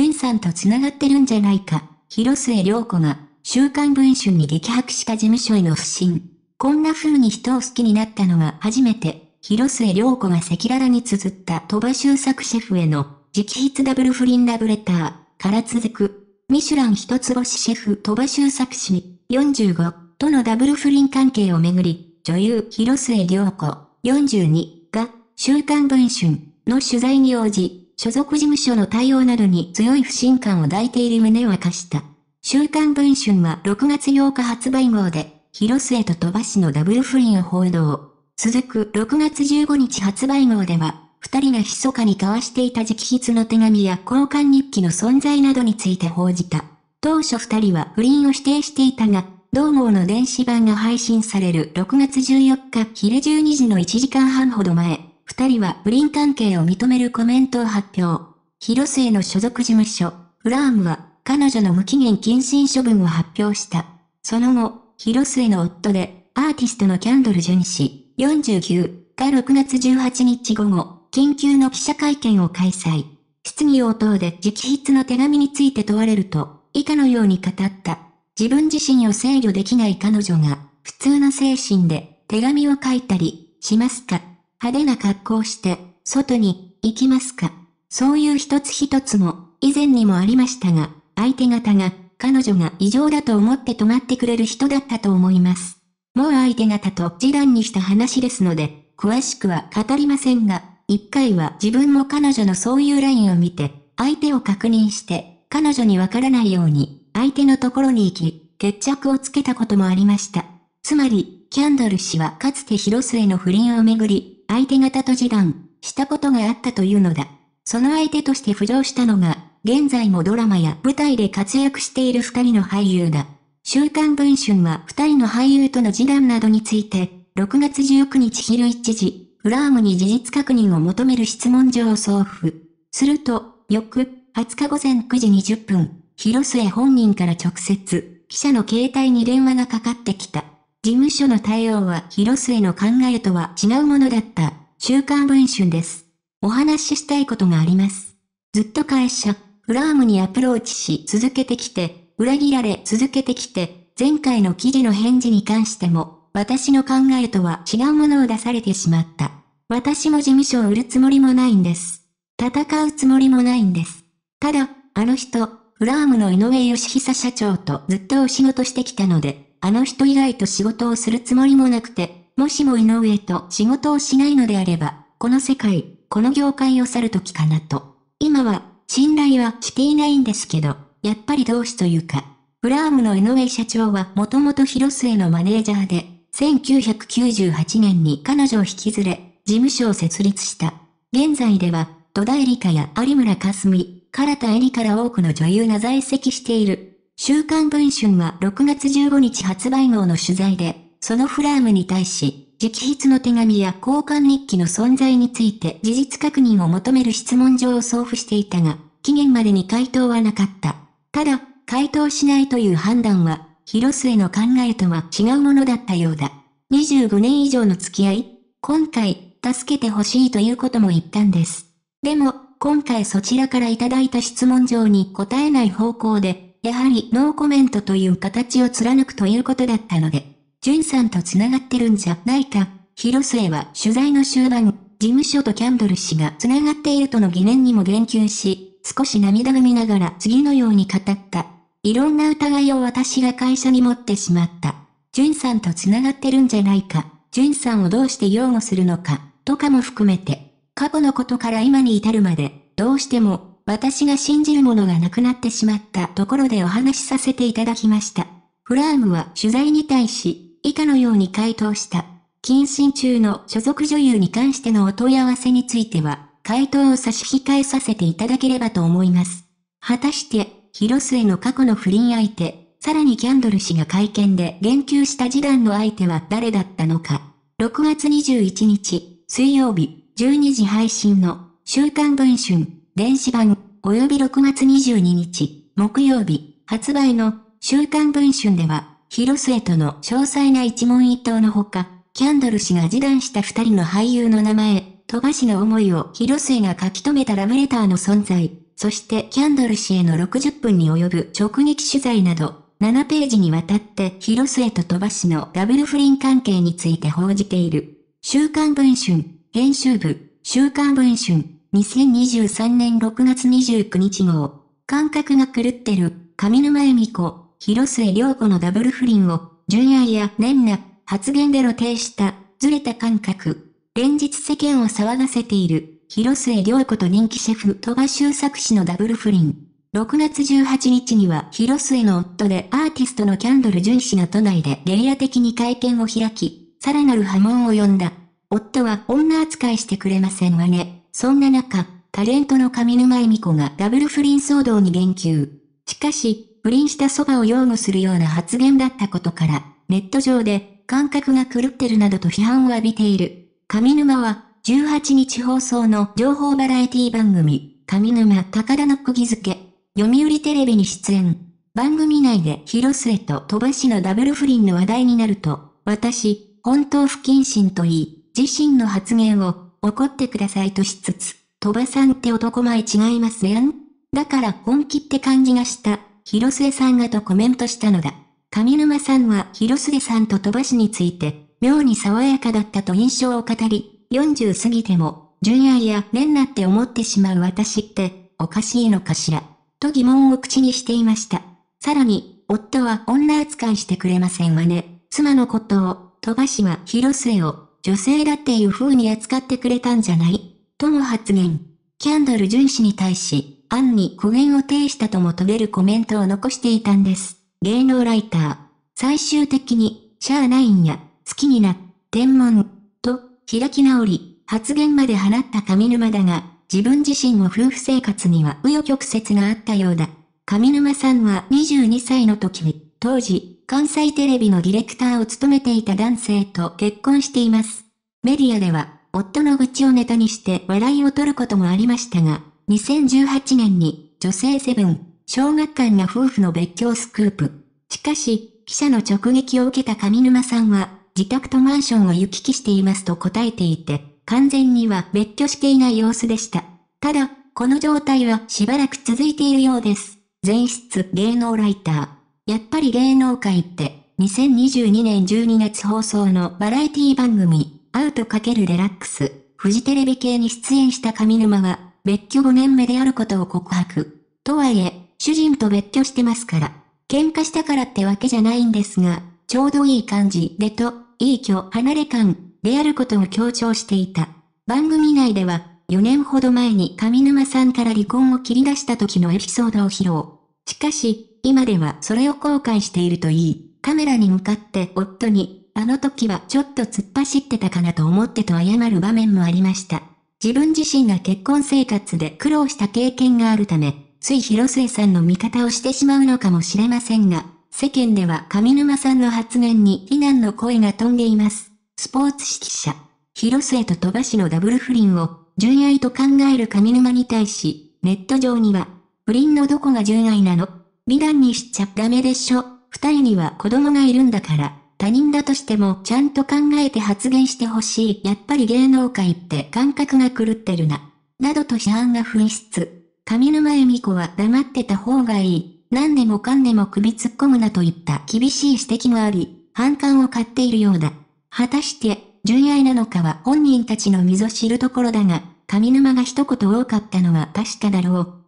ンさんと繋がってるんじゃないか、広末涼子が、週刊文春に激白した事務所への不信。こんな風に人を好きになったのは初めて、広末涼子が赤裸々に綴った鳥羽周作シェフへの、直筆ダブル不倫ラブレター、から続く、ミシュラン一つ星シェフ鳥羽周作氏、45、とのダブル不倫関係をめぐり、女優広末涼子、42、が、週刊文春の取材に応じ、所属事務所の対応などに強い不信感を抱いている旨を明かした。週刊文春は6月8日発売号で、広末と鳥羽氏のダブル不倫を報道。続く6月15日発売号では、二人が密かに交わしていた直筆の手紙や交換日記の存在などについて報じた。当初二人は不倫を否定していたが、同号の電子版が配信される6月14日昼12時の1時間半ほど前、二人は不倫関係を認めるコメントを発表。広末の所属事務所、フラームは、彼女の無期限謹慎処分を発表した。その後、広末の夫で、アーティストのキャンドル・ジュン氏、49が6月18日午後、緊急の記者会見を開催。質疑応答で直筆の手紙について問われると、以下のように語った。自分自身を制御できない彼女が、普通の精神で手紙を書いたり、しますか派手な格好して、外に、行きますか。そういう一つ一つも、以前にもありましたが、相手方が、彼女が異常だと思って止まってくれる人だったと思います。もう相手方と示談にした話ですので、詳しくは語りませんが、一回は自分も彼女のそういうラインを見て、相手を確認して、彼女にわからないように、相手のところに行き、決着をつけたこともありました。つまり、キャンドル氏はかつて広末の不倫をめぐり、相手方と示談したことがあったというのだ。その相手として浮上したのが、現在もドラマや舞台で活躍している二人の俳優だ。週刊文春は二人の俳優との示談などについて、6月19日昼1時、フラームに事実確認を求める質問状を送付。すると、翌20日午前9時20分、広末本人から直接、記者の携帯に電話がかかってきた。事務所の対応は広末の考えとは違うものだった。週刊文春です。お話ししたいことがあります。ずっと会社、フラームにアプローチし続けてきて、裏切られ続けてきて、前回の記事の返事に関しても、私の考えとは違うものを出されてしまった。私も事務所を売るつもりもないんです。戦うつもりもないんです。ただ、あの人、フラームの井上義久社長とずっとお仕事してきたので、あの人以外と仕事をするつもりもなくて、もしも井上と仕事をしないのであれば、この世界、この業界を去る時かなと。今は、信頼はしていないんですけど、やっぱり同志というか、フラームの井上社長はもともと広末のマネージャーで、1998年に彼女を引き連れ、事務所を設立した。現在では、戸田恵梨香や有村架純、唐田恵梨香ら多くの女優が在籍している。週刊文春は6月15日発売号の取材で、そのフラームに対し、直筆の手紙や交換日記の存在について事実確認を求める質問状を送付していたが、期限までに回答はなかった。ただ、回答しないという判断は、広末の考えとは違うものだったようだ。25年以上の付き合い今回、助けてほしいということも言ったんです。でも、今回そちらからいただいた質問状に答えない方向で、やはりノーコメントという形を貫くということだったので、ジュンさんと繋がってるんじゃないか。広末は取材の終盤、事務所とキャンドル氏が繋がっているとの疑念にも言及し、少し涙ぐみながら次のように語った。いろんな疑いを私が会社に持ってしまった。ジュンさんと繋がってるんじゃないか。ジュンさんをどうして擁護するのか、とかも含めて、過去のことから今に至るまで、どうしても私が信じるものがなくなってしまったところでお話しさせていただきました。フラームは取材に対し、以下のように回答した。謹慎中の所属女優に関してのお問い合わせについては、回答を差し控えさせていただければと思います。果たして、広末の過去の不倫相手、さらにキャンドル氏が会見で言及した示談の相手は誰だったのか。6月21日、水曜日、12時配信の、週刊文春。電子版、及び6月22日、木曜日、発売の、週刊文春では、広末との詳細な一問一答のほか、キャンドル氏が示談した二人の俳優の名前、鳥羽氏の思いを広末が書き留めたラブレターの存在、そしてキャンドル氏への60分に及ぶ直撃取材など、7ページにわたって広末と鳥羽氏のダブル不倫関係について報じている。週刊文春、編集部、週刊文春、2023年6月29日号、感覚が狂ってる、上沼恵美子、広末涼子のダブル不倫を、純愛や年な、発言で露呈した、ずれた感覚。連日世間を騒がせている、広末涼子と人気シェフ鳥羽周作氏のダブル不倫。6月18日には広末の夫でアーティストのキャンドル・淳氏が都内でゲリラ的に会見を開き、さらなる波紋を呼んだ。夫は女扱いしてくれませんわね。そんな中、タレントの上沼恵美子がダブル不倫騒動に言及。しかし、不倫したそばを擁護するような発言だったことから、ネット上で感覚が狂ってるなどと批判を浴びている。上沼は、18日放送の情報バラエティ番組、上沼高田の釘付け、読売テレビに出演。番組内で広末と飛ばしのダブル不倫の話題になると、私、本当不謹慎と言い、自身の発言を怒ってくださいとしつつ、鳥羽さんって男前違いますねんだから本気って感じがした、広末さんがとコメントしたのだ。上沼さんは広末さんと鳥羽氏について、妙に爽やかだったと印象を語り、40過ぎても、純愛や連なって思ってしまう私って、おかしいのかしら、と疑問を口にしていました。さらに、夫は女扱いしてくれませんわね。妻のことを、鳥羽氏は広末を、女性だっていう風に扱ってくれたんじゃないとも発言。キャンドル巡氏に対し、アンに苦言を呈したとも取れるコメントを残していたんです。芸能ライター。最終的に、シャーナインや、好きにな、天文、と、開き直り、発言まで放った上沼だが、自分自身も夫婦生活には紆余曲折があったようだ。上沼さんは22歳の時に、当時、関西テレビのディレクターを務めていた男性と結婚しています。メディアでは、夫の愚痴をネタにして笑いを取ることもありましたが、2018年に、女性セブン、小学館が夫婦の別居をスクープ。しかし、記者の直撃を受けた上沼さんは、自宅とマンションを行き来していますと答えていて、完全には別居していない様子でした。ただ、この状態はしばらく続いているようです。前室芸能ライター。やっぱり芸能界って、2022年12月放送のバラエティ番組、アウト×デラックス、フジテレビ系に出演した上沼は、別居5年目であることを告白。とはいえ、主人と別居してますから、喧嘩したからってわけじゃないんですが、ちょうどいい感じでと、いい日離れ感、であることを強調していた。番組内では、4年ほど前に上沼さんから離婚を切り出した時のエピソードを披露。しかし、今ではそれを後悔しているといい、カメラに向かって夫に、あの時はちょっと突っ走ってたかなと思ってと謝る場面もありました。自分自身が結婚生活で苦労した経験があるため、つい広末さんの味方をしてしまうのかもしれませんが、世間では上沼さんの発言に非難の声が飛んでいます。スポーツ指揮者。広末と鳥羽氏のダブル不倫を、純愛と考える上沼に対し、ネット上には、不倫のどこが純愛なの美談にしちゃダメでしょ。二人には子供がいるんだから、他人だとしてもちゃんと考えて発言してほしい。やっぱり芸能界って感覚が狂ってるな。などと批判が噴出。上沼恵美子は黙ってた方がいい。何でもかんでも首突っ込むなといった厳しい指摘もあり、反感を買っているようだ。果たして、純愛なのかは本人たちの溝知るところだが、上沼が一言多かったのは確かだろう。